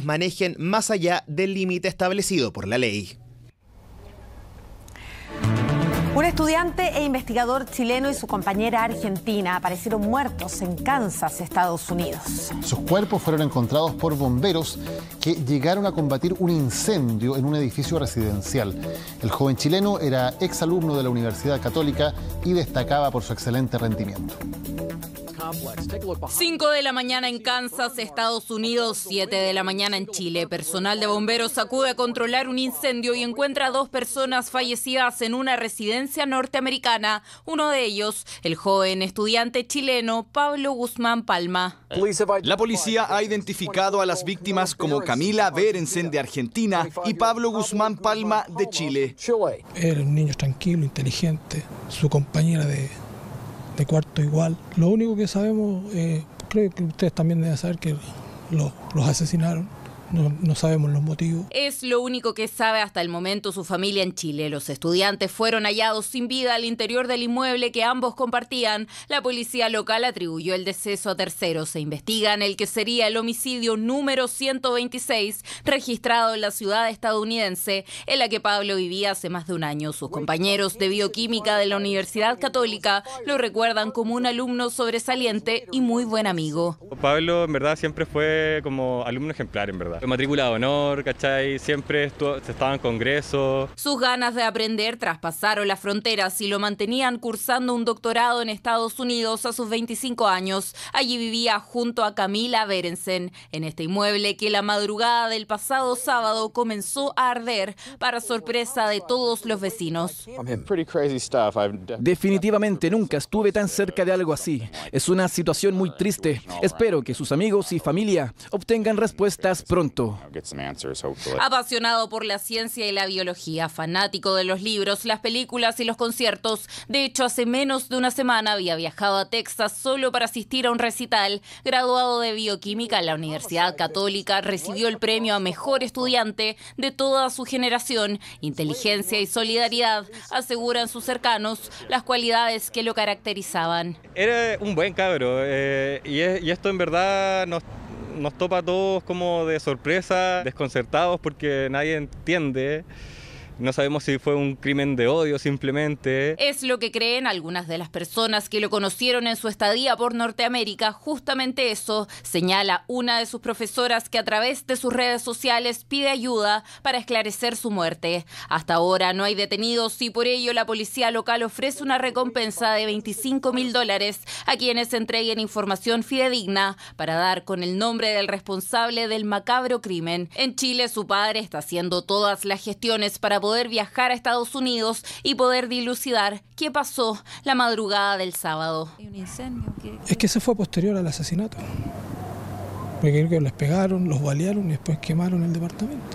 manejen más allá del límite establecido por la ley. Un estudiante e investigador chileno y su compañera argentina aparecieron muertos en Kansas, Estados Unidos. Sus cuerpos fueron encontrados por bomberos que llegaron a combatir un incendio en un edificio residencial. El joven chileno era exalumno de la Universidad Católica y destacaba por su excelente rendimiento. 5 de la mañana en Kansas, Estados Unidos, 7 de la mañana en Chile. Personal de bomberos acude a controlar un incendio y encuentra a dos personas fallecidas en una residencia norteamericana. Uno de ellos, el joven estudiante chileno Pablo Guzmán Palma. La policía ha identificado a las víctimas como Camila Berensen de Argentina y Pablo Guzmán Palma de Chile. Era un niño tranquilo, inteligente. Su compañera de de cuarto igual. Lo único que sabemos, eh, creo que ustedes también deben saber que los asesinaron no, sabemos los motivos. Es lo único que sabe hasta el momento su familia en Chile. Los estudiantes fueron hallados sin vida al interior del inmueble que ambos compartían. La policía local atribuyó el deceso a terceros. Se investigan el que sería el homicidio número 126 registrado en la ciudad estadounidense en la que Pablo vivía hace más de un año. Sus compañeros de bioquímica de la Universidad Católica lo recuerdan como un alumno sobresaliente y muy buen amigo. Pablo en verdad siempre fue como alumno ejemplar en verdad. Matriculado de honor, ¿cachai? Siempre se estaba en congreso. Sus ganas de aprender traspasaron las fronteras y lo mantenían cursando un doctorado en Estados Unidos a sus 25 años. Allí vivía junto a Camila Berensen, en este inmueble que la madrugada del pasado sábado comenzó a arder para sorpresa de todos los vecinos. Definitivamente nunca estuve tan cerca de algo así. Es una situación muy triste. Espero que sus amigos y familia obtengan respuestas pronto. Apasionado por la ciencia y la biología, fanático de los libros, las películas y los conciertos. De hecho, hace menos de una semana había viajado a Texas solo para asistir a un recital. Graduado de bioquímica en la Universidad Católica, recibió el premio a mejor estudiante de toda su generación. Inteligencia y solidaridad aseguran sus cercanos las cualidades que lo caracterizaban. Era un buen cabro eh, y, y esto en verdad nos nos topa a todos como de sorpresa, desconcertados porque nadie entiende. No sabemos si fue un crimen de odio simplemente. Es lo que creen algunas de las personas que lo conocieron en su estadía por Norteamérica. Justamente eso señala una de sus profesoras que a través de sus redes sociales pide ayuda para esclarecer su muerte. Hasta ahora no hay detenidos y por ello la policía local ofrece una recompensa de 25 mil dólares a quienes entreguen información fidedigna para dar con el nombre del responsable del macabro crimen. En Chile su padre está haciendo todas las gestiones para poder viajar a Estados Unidos y poder dilucidar qué pasó la madrugada del sábado. Es que se fue posterior al asesinato. Porque creo que les pegaron, los balearon y después quemaron el departamento.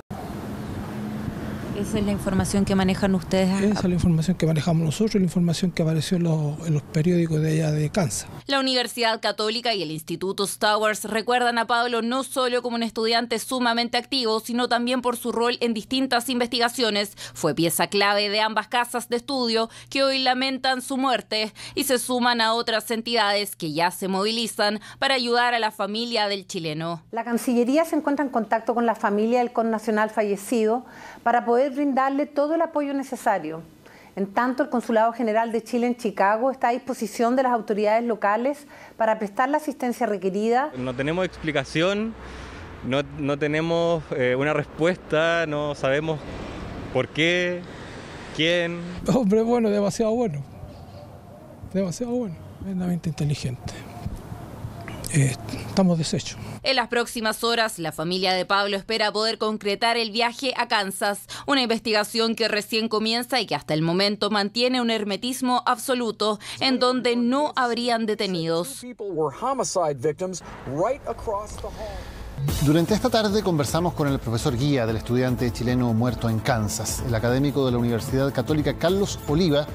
¿Esa es la información que manejan ustedes? Esa es la información que manejamos nosotros, la información que apareció en los, periódicos de allá de Kansas. La Universidad Católica y el Instituto Towers recuerdan a Pablo no solo como un estudiante sumamente activo, sino también por su rol en distintas investigaciones. Fue pieza clave de ambas casas de estudio que hoy lamentan su muerte y se suman a otras entidades que ya se movilizan para ayudar a la familia del chileno. La Cancillería se encuentra en contacto con la familia del connacional fallecido para poder brindarle todo el apoyo necesario. En tanto, el Consulado General de Chile en Chicago está a disposición de las autoridades locales para prestar la asistencia requerida. No tenemos explicación, no, tenemos eh, una respuesta, no sabemos por qué, quién. Hombre bueno, demasiado bueno. Demasiado bueno, tremendamente inteligente. Eh, estamos deshechos. En las próximas horas, la familia de Pablo espera poder concretar el viaje a Kansas, una investigación que recién comienza y que hasta el momento mantiene un hermetismo absoluto en donde no habrían detenidos. Durante esta tarde conversamos con el profesor guía del estudiante chileno muerto en Kansas, el académico de la Universidad Católica Carlos Oliva,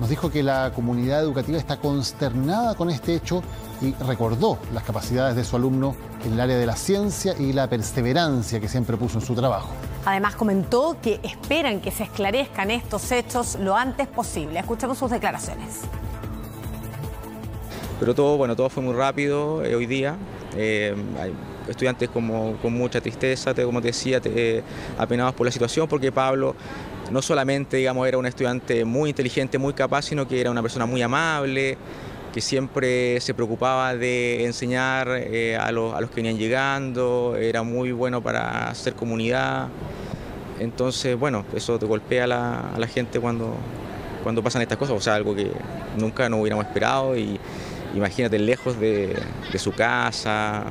nos dijo que la comunidad educativa está consternada con este hecho y recordó las capacidades de su alumno en el área de la ciencia y la perseverancia que siempre puso en su trabajo. Además comentó que esperan que se esclarezcan estos hechos lo antes posible. Escuchemos sus declaraciones. Pero todo, bueno, todo fue muy rápido eh, hoy día. Eh, hay estudiantes con mucha tristeza, como te decía, eh, apenados por la situación, porque Pablo no solamente digamos, era un estudiante muy inteligente, muy capaz, sino que era una persona muy amable, que siempre se preocupaba de enseñar eh, a, los, que venían llegando, era muy bueno para hacer comunidad. Entonces, bueno, eso te golpea a la, gente cuando, cuando pasan estas cosas, o sea, algo que nunca nos hubiéramos esperado y imagínate lejos de su casa,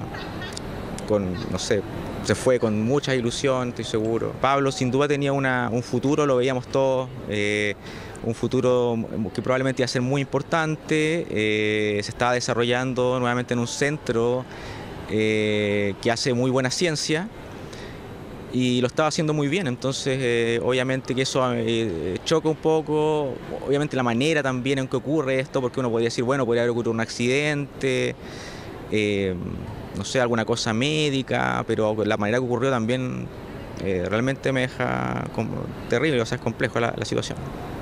no sé, se fue con mucha ilusión, estoy seguro. Pablo sin duda tenía un futuro, lo veíamos todos. Eh, un futuro que probablemente iba a ser muy importante, eh, se estaba desarrollando nuevamente en un centro eh, que hace muy buena ciencia y lo estaba haciendo muy bien, entonces obviamente que eso choca un poco, obviamente la manera también en que ocurre esto, porque uno podría decir, bueno, podría haber ocurrido un accidente no sé, alguna cosa médica, pero la manera que ocurrió también eh, realmente me deja terrible, o sea, es complejo la situación.